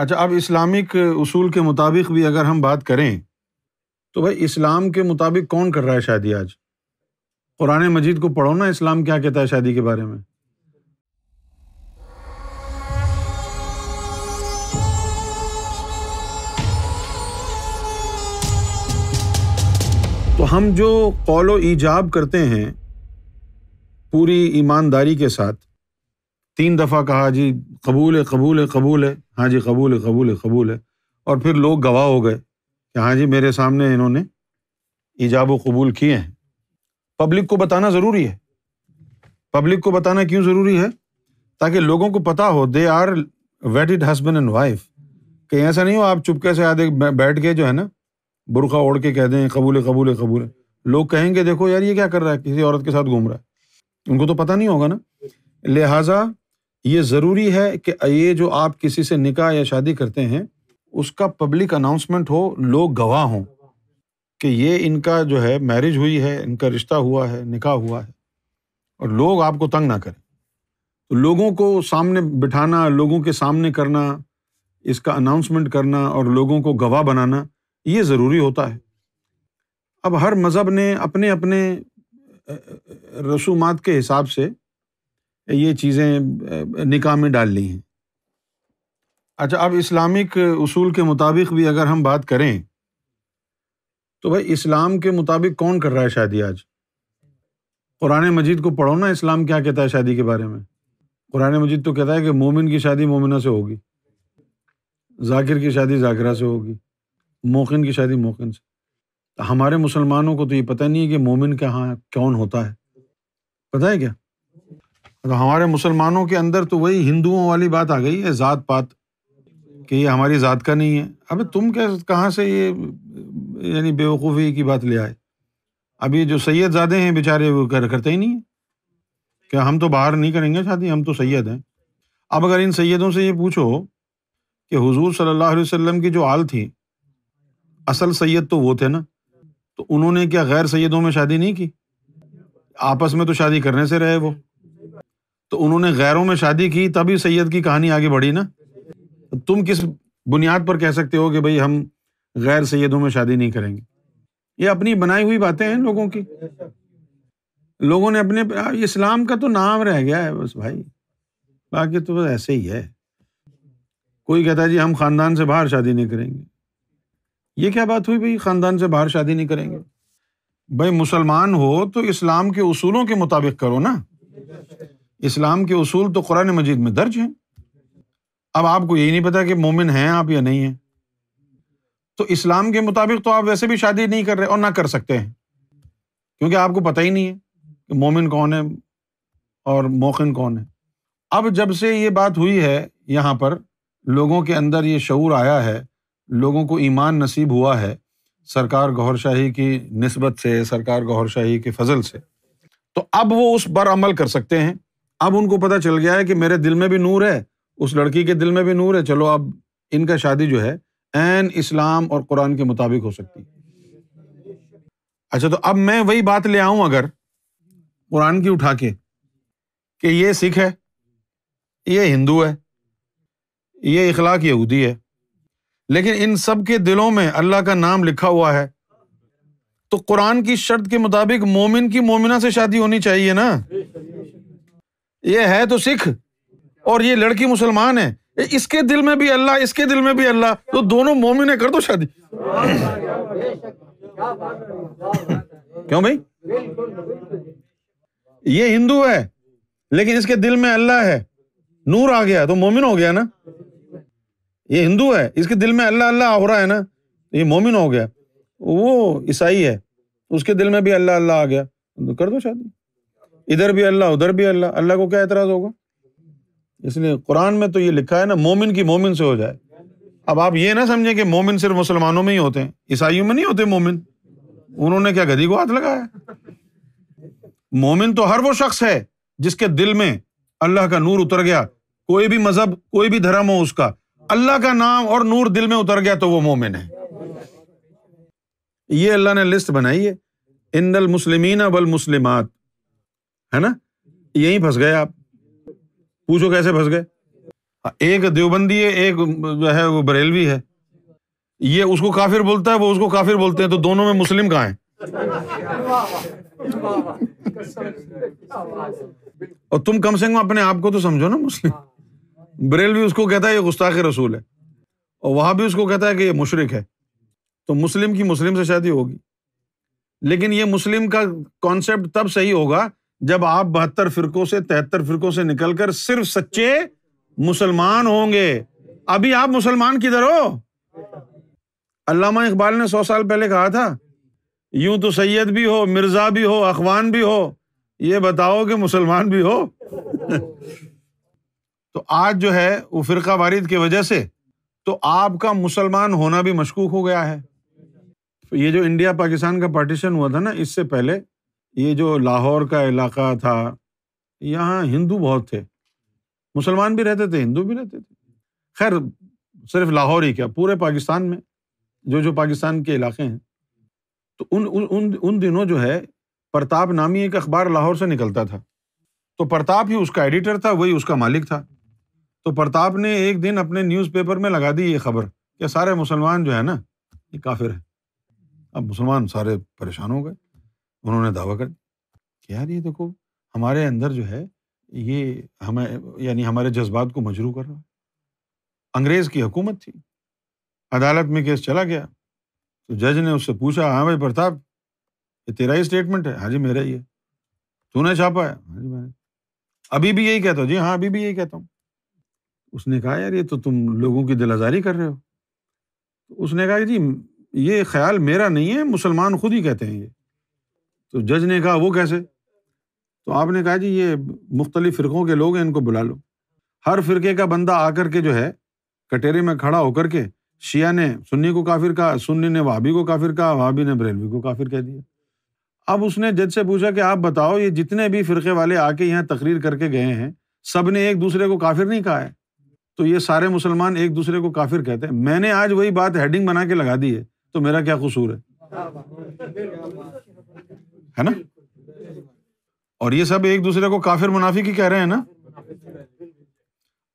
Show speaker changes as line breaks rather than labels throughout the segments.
अच्छा अब इस्लामिक उसूल के मुताबिक भी अगर हम बात करें तो भाई इस्लाम के मुताबिक कौन कर रहा है शादी आज कुरान मजीद को पढ़ो ना इस्लाम क्या कहता है शादी के बारे में तो हम जो कौलो ईजाब करते हैं पूरी ईमानदारी के साथ तीन दफ़ा कहा जी कबूल है कबूल है कबूल है हाँ जी कबूल है कबूल है कबूल है और फिर लोग गवाह हो गए कि हाँ जी मेरे सामने इन्होंने ईजाब कबूल किए हैं पब्लिक को बताना ज़रूरी है पब्लिक को बताना क्यों ज़रूरी है ताकि लोगों को पता हो they are wedded husband and wife कि ऐसा नहीं हो आप चुपके से आधे बैठ के जो है ना बुरखा ओढ़ के कह दें कबूल कबूल है कबूल लोग कहेंगे देखो यार ये क्या कर रहा है किसी औरत के साथ घूम रहा है उनको तो पता नहीं होगा ना लिहाजा ये ज़रूरी है कि ये जो आप किसी से निकाह या शादी करते हैं उसका पब्लिक अनाउंसमेंट हो लोग गवाह हों कि ये इनका जो है मैरिज हुई है इनका रिश्ता हुआ है निकाह हुआ है और लोग आपको तंग ना करें तो लोगों को सामने बिठाना लोगों के सामने करना इसका अनाउंसमेंट करना और लोगों को गवाह बनाना ये ज़रूरी होता है अब हर मज़हब ने अपने अपने रसूमात के हिसाब से ये चीज़ें निकाह में डाल ली हैं अच्छा अब इस्लामिक उसूल के मुताबिक भी अगर हम बात करें तो भाई इस्लाम के मुताबिक कौन कर रहा है शादी आज कुरान मजीद को पढ़ो ना इस्लाम क्या कहता है शादी के बारे में कुरान मजीद तो कहता है कि मोमिन की शादी मोमिना से होगी जाकिर की शादी जाकिरा से होगी मोकिन की शादी मोकिन से हमारे मुसलमानों को तो ये पता नहीं है कि मोमिन कहाँ कौन होता है पता है क्या तो हमारे मुसलमानों के अंदर तो वही हिंदुओं वाली बात आ गई है ज़ात पात कि ये हमारी ज़ात का नहीं है अब तुम क्या कहाँ से ये यानी बेवकूफ़ी की बात ले आए अब ये जो सैयद ज़ादे हैं बेचारे वो कर करते ही नहीं है कि हम तो बाहर नहीं करेंगे शादी हम तो सैयद हैं अब अगर इन सैयदों से ये पूछो कि हुजूर सल्लल्लाहु अलैहि वसल्लम की जो आल थी असल सैयद तो वो थे ना तो उन्होंने क्या गैर सैयदों में शादी नहीं की आपस में तो शादी करने से रहे वो तो उन्होंने गैरों में शादी की तभी सैयद की कहानी आगे बढ़ी ना तुम किस बुनियाद पर कह सकते हो कि भाई हम गैर सैयदों में शादी नहीं करेंगे ये अपनी बनाई हुई बातें हैं लोगों की लोगों ने अपने इस्लाम का तो नाम रह गया है बस भाई बाकी तो ऐसे ही है कोई कहता है जी हम खानदान से बाहर शादी नहीं करेंगे ये क्या बात हुई भाई खानदान से बाहर शादी नहीं करेंगे भाई मुसलमान हो तो इस्लाम के उसूलों के मुताबिक करो ना इस्लाम के असूल तो कुरान मजीद में दर्ज हैं अब आपको यही नहीं पता कि मोमिन हैं आप या नहीं हैं तो इस्लाम के मुताबिक तो आप वैसे भी शादी नहीं कर रहे और ना कर सकते हैं क्योंकि आपको पता ही नहीं है कि मोमिन कौन है और मोकिन कौन है अब जब से ये बात हुई है यहाँ पर लोगों के अंदर ये शूर आया है लोगों को ईमान नसीब हुआ है सरकार गौहर शाही की नस्बत से सरकार गौहर शाही के फजल से तो अब वो उस पर अमल कर सकते हैं अब उनको पता चल गया है कि मेरे दिल में भी नूर है उस लड़की के दिल में भी नूर है चलो अब इनका शादी जो है एन इस्लाम और कुरान के मुताबिक हो सकती है अच्छा तो अब मैं वही बात ले आऊं अगर कुरान की उठा के कि ये सिख है ये हिंदू है ये इखलाक यहूदी है लेकिन इन सब के दिलों में अल्लाह का नाम लिखा हुआ है तो कुरान की शर्त के मुताबिक मोमिन की मोमिना से शादी होनी चाहिए ना ये है तो सिख और ये लड़की मुसलमान है इसके दिल में भी अल्लाह इसके दिल में भी अल्लाह तो दोनों मोमिन है कर दो शादी क्यों भाई ये हिंदू है लेकिन इसके दिल में अल्लाह है नूर आ गया तो मोमिन हो गया ना ये हिंदू है इसके दिल में अल्लाह अल्लाह हो रहा है ना तो ये मोमिन हो गया वो ईसाई है उसके दिल में भी अल्लाह अल्लाह आ गया तो कर दो शादी इधर भी अल्लाह उधर भी अल्लाह अल्लाह को क्या एतराज होगा इसलिए कुरान में तो ये लिखा है ना मोमिन की मोमिन से हो जाए अब आप ये ना समझें कि मोमिन सिर्फ मुसलमानों में ही होते हैं ईसाइयों में नहीं होते मोमिन उन्होंने क्या गधी को हाथ लगाया मोमिन तो हर वो शख्स है जिसके दिल में अल्लाह का नूर उतर गया कोई भी मजहब कोई भी धर्म हो उसका अल्लाह का नाम और नूर दिल में उतर गया तो वो मोमिन है ये अल्लाह ने लिस्ट बनाई है इन मुसलमिन बल मुसलिमात है ना यहीं फंस गए आप पूछो कैसे फंस गए हाँ, एक देवबंदी है एक जो है वो बरेलवी है ये उसको काफिर बोलता है वो उसको काफिर बोलते हैं तो दोनों में मुस्लिम कहा है और तुम कम से कम अपने आप को तो समझो ना मुस्लिम बरेलवी उसको कहता है ये गुस्ताख रसूल है और वहां भी उसको कहता है कि ये मुशरक है तो मुस्लिम की मुस्लिम से शादी होगी लेकिन ये मुस्लिम का कॉन्सेप्ट तब सही होगा जब आप बहत्तर फिरकों से तिहत्तर फिरकों से निकलकर सिर्फ सच्चे मुसलमान होंगे अभी आप मुसलमान किधर हो अल्लामा इकबाल ने सौ साल पहले कहा था यूं तो सैयद भी हो मिर्जा भी हो अखवान भी हो ये बताओ कि मुसलमान भी हो तो आज जो है वो फिरका वारिद की वजह से तो आपका मुसलमान होना भी मशकूक हो गया है ये जो इंडिया पाकिस्तान का पार्टीशन हुआ था ना इससे पहले ये जो लाहौर का इलाका था यहाँ हिंदू बहुत थे मुसलमान भी रहते थे हिंदू भी रहते थे खैर सिर्फ लाहौर ही क्या पूरे पाकिस्तान में जो जो पाकिस्तान के इलाके हैं तो उन उन उन दिनों जो है प्रताप नामी एक अखबार लाहौर से निकलता था तो प्रताप ही उसका एडिटर था वही उसका मालिक था तो प्रताप ने एक दिन अपने न्यूज़पेपर में लगा दी ये खबर कि सारे मुसलमान जो है ना ये काफिर है अब मुसलमान सारे परेशान हो गए उन्होंने दावा कर कि यार ये देखो हमारे अंदर जो है ये हमें यानी हमारे जज्बात को मजरू कर रहा अंग्रेज की हुकूमत थी अदालत में केस चला गया तो जज ने उससे पूछा हाँ भाई प्रताप ये तेरा ही स्टेटमेंट है हाँ जी मेरा ही है तूने छापा है हाँ जी मैंने अभी भी यही कहता हूँ जी हाँ अभी भी यही कहता हूँ उसने कहा यार ये तो तुम लोगों की दिल आज़ारी कर रहे हो तो उसने कहा जी ये ख्याल मेरा नहीं है मुसलमान खुद ही कहते हैं ये तो जज ने कहा वो कैसे तो आपने कहा जी ये मुख्तलिफ फ़िरक़ों के लोग हैं इनको बुला लो हर फ़िरके का बंदा आकर के जो है कटेरे में खड़ा होकर के शिया ने सुन्नी को काफिर कहा सुन्नी ने वाबी को काफिर कहा वाबी ने बरेलवी को काफिर कह दिया अब उसने जज से पूछा कि आप बताओ ये जितने भी फ़िरके वाले आके यहाँ तकरीर करके गए हैं सब ने एक दूसरे को काफिर नहीं कहा है तो ये सारे मुसलमान एक दूसरे को काफिर कहते हैं मैंने आज वही बात हेडिंग बना के लगा दी है तो मेरा क्या कसूर है है ना और ये सब एक दूसरे को काफिर मुनाफी की कह रहे हैं ना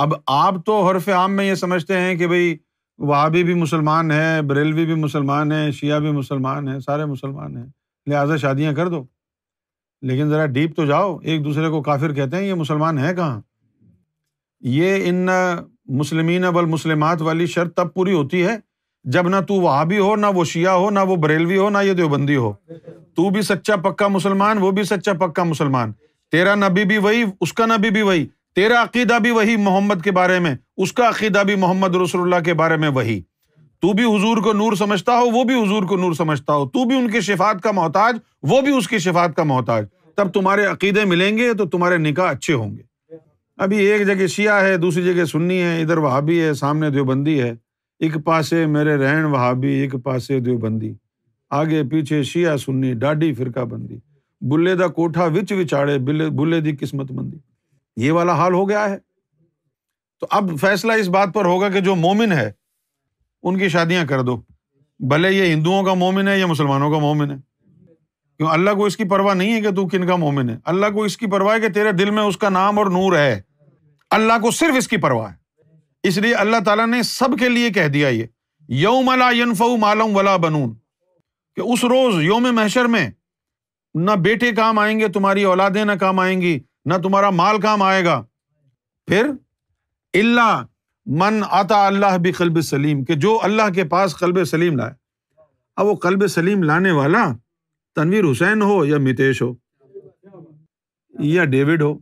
अब आप तो हरफ आम में ये समझते हैं कि भाई वहाबी भी मुसलमान है बरेलवी भी मुसलमान है शिया भी मुसलमान है सारे मुसलमान हैं लिहाजा शादियां कर दो लेकिन ज़रा डीप तो जाओ एक दूसरे को काफिर कहते हैं ये मुसलमान है कहाँ ये इन मुसलमिन बल मुसलमात वाली शर्त तब पूरी होती है जब ना तू वहा हो ना वो शिया हो ना वो बरेलवी हो ना ये देवबंदी हो तू भी सच्चा पक्का मुसलमान वो भी सच्चा पक्का मुसलमान तेरा नबी भी वही उसका नबी भी वही तेरा अकीदा भी वही मोहम्मद के बारे में उसका अकीदा भी मोहम्मद रसोल्ला के बारे में वही तू भी हुजूर को नूर समझता हो वो भी हुजूर को नूर समझता हो तू भी उनकी शिफात का मोहताज वो भी उसकी शिफात का मोहताज तब तुम्हारे अकीदे मिलेंगे तो तुम्हारे निकाह अच्छे होंगे अभी एक जगह शिया है दूसरी जगह सुन्नी है इधर वहाबी है सामने देवबंदी है एक पासे मेरे रहन वहाबी एक पासे देवबंदी आगे पीछे शिया सुन्नी डाडी फिरका बंदी बुल्ले दा कोठा विच विचाड़े बुल्ले दी किस्मत मंदी ये वाला हाल हो गया है तो अब फैसला इस बात पर होगा कि जो मोमिन है उनकी शादियां कर दो भले ये हिंदुओं का मोमिन है या मुसलमानों का मोमिन है क्यों अल्लाह को इसकी परवाह नहीं है कि तू किन का मोमिन है अल्लाह को इसकी परवाह है कि तेरे दिल में उसका नाम और नूर है अल्लाह को सिर्फ इसकी परवाह है इसलिए अल्लाह ताला ने सब के लिए कह दिया ये यौम ला यनफऊ मालम वला बनून कि उस रोज योम महशर में ना बेटे काम आएंगे तुम्हारी औलादें ना काम आएंगी ना तुम्हारा माल काम आएगा फिर इल्ला मन आता अल्लाह भी कल्ब सलीम के जो अल्लाह के पास कल्ब सलीम लाए अब वो कल्ब सलीम लाने वाला तनवीर हुसैन हो या मितेश हो या डेविड हो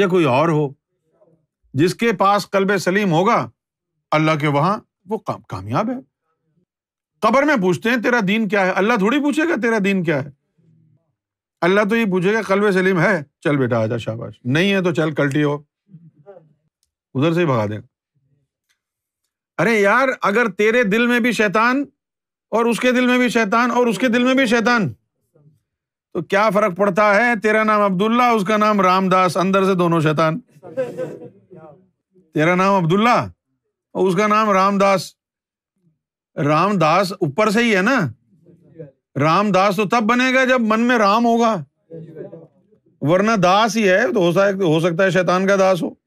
या कोई और हो जिसके पास कल्ब सलीम होगा अल्लाह के वहां वो काम, कामयाब है कबर में पूछते हैं तेरा दीन क्या है अल्लाह थोड़ी पूछेगा तेरा दीन क्या है अल्लाह तो ये पूछेगा कल्ब सलीम है चल बेटा आजा शाबाश नहीं है तो चल कल्टी हो उधर से ही भगा देगा अरे यार अगर तेरे दिल में भी शैतान और उसके दिल में भी शैतान और उसके दिल में भी शैतान तो क्या फर्क पड़ता है तेरा नाम अब्दुल्ला उसका नाम रामदास अंदर से दोनों शैतान तेरा नाम अब्दुल्ला और उसका नाम रामदास रामदास ऊपर से ही है ना रामदास तो तब बनेगा जब मन में राम होगा वरना दास ही है तो हो सकता है शैतान का दास हो